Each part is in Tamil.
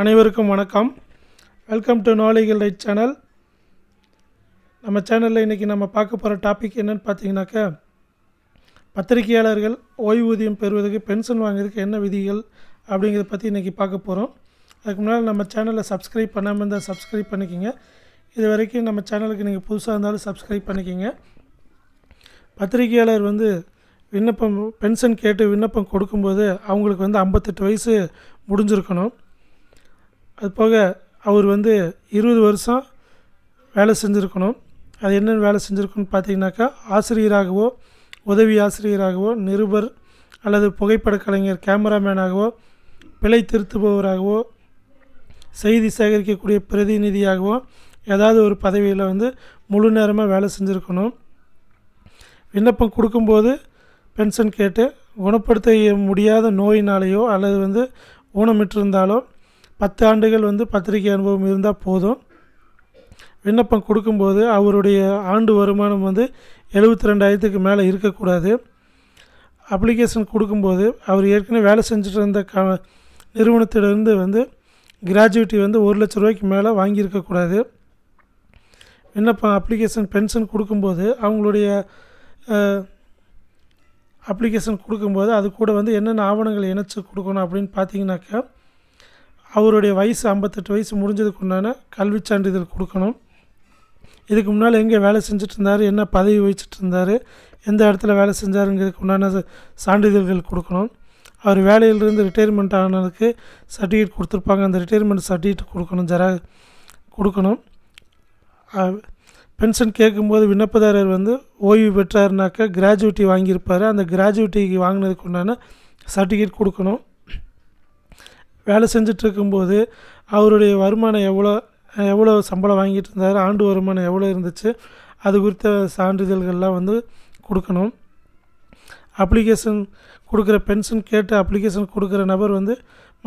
அனைவருக்கும் வணக்கம் welcome to knowledge right channel நம்ம சேனலில் இன்றைக்கி நம்ம பார்க்க போகிற டாபிக் என்னென்னு பார்த்தீங்கன்னாக்கா பத்திரிகையாளர்கள் ஓய்வூதியம் பெறுவதற்கு பென்ஷன் வாங்குறதுக்கு என்ன விதிகள் அப்படிங்கிறத பற்றி இன்றைக்கி பார்க்க போகிறோம் அதுக்கு முன்னால் நம்ம சேனலை சப்ஸ்கிரைப் பண்ணாமல் இருந்தால் சப்ஸ்கிரைப் பண்ணிக்கோங்க இது வரைக்கும் நம்ம சேனலுக்கு நீங்கள் புதுசாக இருந்தாலும் சப்ஸ்கிரைப் பண்ணிக்கோங்க பத்திரிகையாளர் வந்து விண்ணப்பம் பென்ஷன் கேட்டு விண்ணப்பம் கொடுக்கும்போது அவங்களுக்கு வந்து ஐம்பத்தெட்டு வயசு முடிஞ்சிருக்கணும் அது போக அவர் வந்து இருபது வருஷம் வேலை செஞ்சுருக்கணும் அது என்னென்ன வேலை செஞ்சுருக்கணும்னு பார்த்தீங்கன்னாக்கா ஆசிரியராகவோ உதவி ஆசிரியராகவோ நிருபர் அல்லது புகைப்பட கலைஞர் கேமராமேனாகவோ பிழை திருத்துபவராகவோ செய்தி சேகரிக்கக்கூடிய பிரதிநிதியாகவோ ஏதாவது ஒரு பதவியில் வந்து முழு நேரமாக வேலை செஞ்சுருக்கணும் விண்ணப்பம் கொடுக்கும்போது பென்ஷன் கேட்டு குணப்படுத்த முடியாத நோயினாலேயோ அல்லது வந்து ஊனமிட்டிருந்தாலோ பத்து ஆண்டுகள் வந்து பத்திரிகை அனுபவம் இருந்தால் போதும் விண்ணப்பம் கொடுக்கும்போது அவருடைய ஆண்டு வருமானம் வந்து எழுபத்தி ரெண்டாயிரத்துக்கு மேலே இருக்கக்கூடாது அப்ளிகேஷன் கொடுக்கும்போது அவர் ஏற்கனவே வேலை செஞ்சுட்டு இருந்த க நிறுவனத்திலிருந்து வந்து கிராஜுவிட்டி வந்து ஒரு லட்ச ரூபாய்க்கு மேலே வாங்கியிருக்கக்கூடாது விண்ணப்பம் அப்ளிகேஷன் பென்ஷன் கொடுக்கும்போது அவங்களுடைய அப்ளிகேஷன் கொடுக்கும்போது அது கூட வந்து என்னென்ன ஆவணங்கள் இணைச்சி கொடுக்கணும் அப்படின்னு பார்த்தீங்கன்னாக்கா அவருடைய வயசு ஐம்பத்தெட்டு வயசு முடிஞ்சதுக்கு உண்டான கல்வி சான்றிதழ் கொடுக்கணும் இதுக்கு முன்னால் எங்கே வேலை செஞ்சுட்டு இருந்தார் என்ன பதவி வகிச்சிட்டு இருந்தார் எந்த இடத்துல வேலை செஞ்சாருங்கிறதுக்கு உண்டான சான்றிதழ்கள் கொடுக்கணும் அவர் வேலையிலிருந்து ரிட்டையர்மெண்ட் ஆனதுக்கு சர்டிஃபிகேட் கொடுத்துருப்பாங்க அந்த ரிட்டையர்மெண்ட் சர்டிஃபிகேட் கொடுக்கணும் ஜெரா கொடுக்கணும் பென்ஷன் கேட்கும்போது விண்ணப்பதாரர் வந்து ஓய்வு பெற்றாருனாக்கா கிராஜுவிட்டி வாங்கியிருப்பார் அந்த கிராஜுவிட்டிக்கு வாங்கினதுக்கு உண்டான சர்டிஃபிகேட் கொடுக்கணும் வேலை செஞ்சிட்ருக்கும்போது அவருடைய வருமானம் எவ்வளோ எவ்வளோ சம்பளம் வாங்கிட்டு இருந்தார் ஆண்டு வருமானம் எவ்வளோ இருந்துச்சு அது குறித்த சான்றிதழ்கள்லாம் வந்து கொடுக்கணும் அப்ளிகேஷன் கொடுக்குற பென்ஷன் கேட்டு அப்ளிகேஷன் கொடுக்குற நபர் வந்து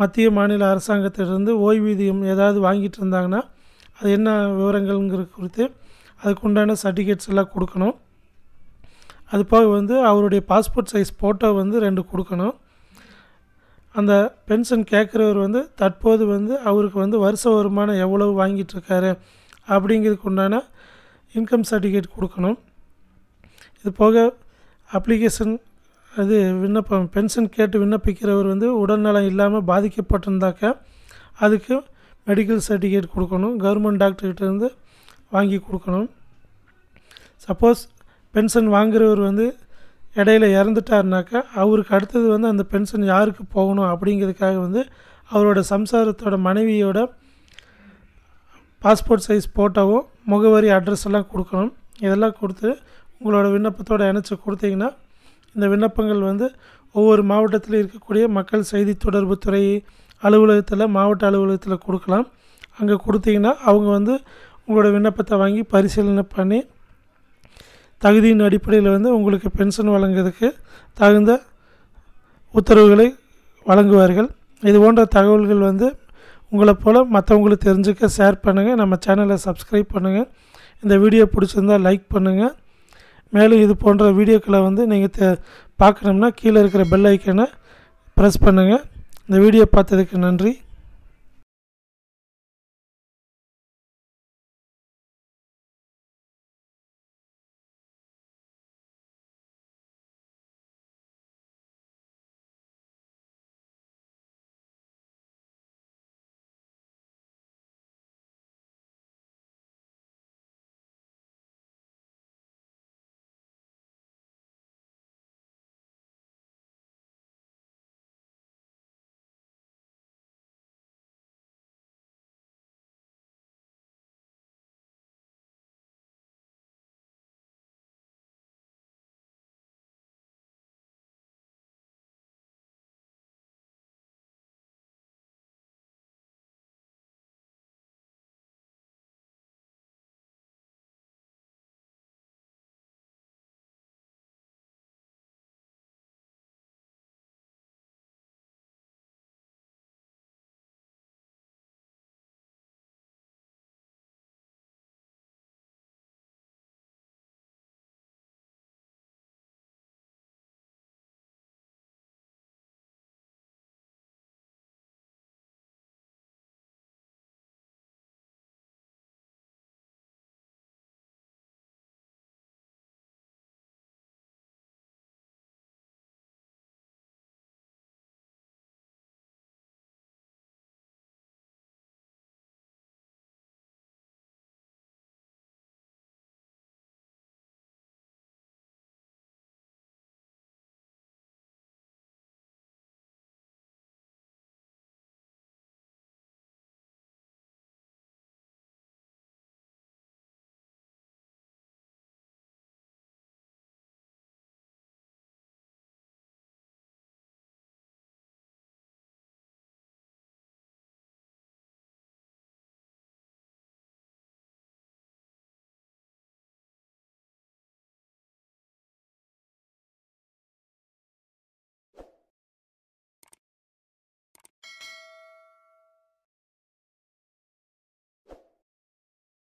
மத்திய மாநில அரசாங்கத்திலிருந்து ஓய்வூதியம் ஏதாவது வாங்கிட்டு இருந்தாங்கன்னா அது என்ன விவரங்கள்ங்கிறது குறித்து அதுக்கு உண்டான சர்டிஃபிகேட்ஸ் எல்லாம் கொடுக்கணும் அது போக வந்து அவருடைய பாஸ்போர்ட் சைஸ் ஃபோட்டோ வந்து ரெண்டு கொடுக்கணும் அந்த பென்ஷன் கேட்குறவர் வந்து தற்போது வந்து அவருக்கு வந்து வருஷ வருமானம் எவ்வளவு வாங்கிட்டுருக்காரு அப்படிங்கிறதுக்கு உண்டான இன்கம் சர்டிஃபிகேட் கொடுக்கணும் இது போக அப்ளிகேஷன் அது விண்ணப்பம் பென்ஷன் கேட்டு விண்ணப்பிக்கிறவர் வந்து உடல்நலம் இல்லாமல் பாதிக்கப்பட்டிருந்தாக்க அதுக்கு மெடிக்கல் சர்டிஃபிகேட் கொடுக்கணும் கவர்மெண்ட் டாக்டர்கிட்டேருந்து வாங்கி கொடுக்கணும் சப்போஸ் பென்ஷன் வாங்குறவர் வந்து இடையில இறந்துட்டாருனாக்கா அவருக்கு அடுத்தது வந்து அந்த பென்ஷன் யாருக்கு போகணும் அப்படிங்கிறதுக்காக வந்து அவரோட சம்சாரத்தோட மனைவியோட பாஸ்போர்ட் சைஸ் ஃபோட்டோவும் முகவரி அட்ரஸ் எல்லாம் கொடுக்கணும் இதெல்லாம் கொடுத்து உங்களோட விண்ணப்பத்தோடு இணைச்சி கொடுத்தீங்கன்னா இந்த விண்ணப்பங்கள் வந்து ஒவ்வொரு மாவட்டத்தில் இருக்கக்கூடிய மக்கள் செய்தி தொடர்பு துறை அலுவலகத்தில் மாவட்ட அலுவலகத்தில் கொடுக்கலாம் அங்கே கொடுத்தீங்கன்னா அவங்க வந்து உங்களோட விண்ணப்பத்தை வாங்கி பரிசீலனை பண்ணி தகுதியின் அடிப்படையில் வந்து உங்களுக்கு பென்ஷன் வழங்குறதுக்கு தகுந்த உத்தரவுகளை வழங்குவார்கள் இது போன்ற தகவல்கள் வந்து உங்களை போல் மற்றவங்களுக்கு தெரிஞ்சுக்க ஷேர் பண்ணுங்கள் நம்ம சேனலை சப்ஸ்கிரைப் பண்ணுங்கள் இந்த வீடியோ பிடிச்சிருந்தால் லைக் பண்ணுங்கள் மேலும் இது போன்ற வீடியோக்களை வந்து நீங்கள் தெ பார்க்கணும்னா கீழே இருக்கிற பெல் ஐக்கனை ப்ரெஸ் பண்ணுங்கள் இந்த வீடியோ பார்த்ததுக்கு நன்றி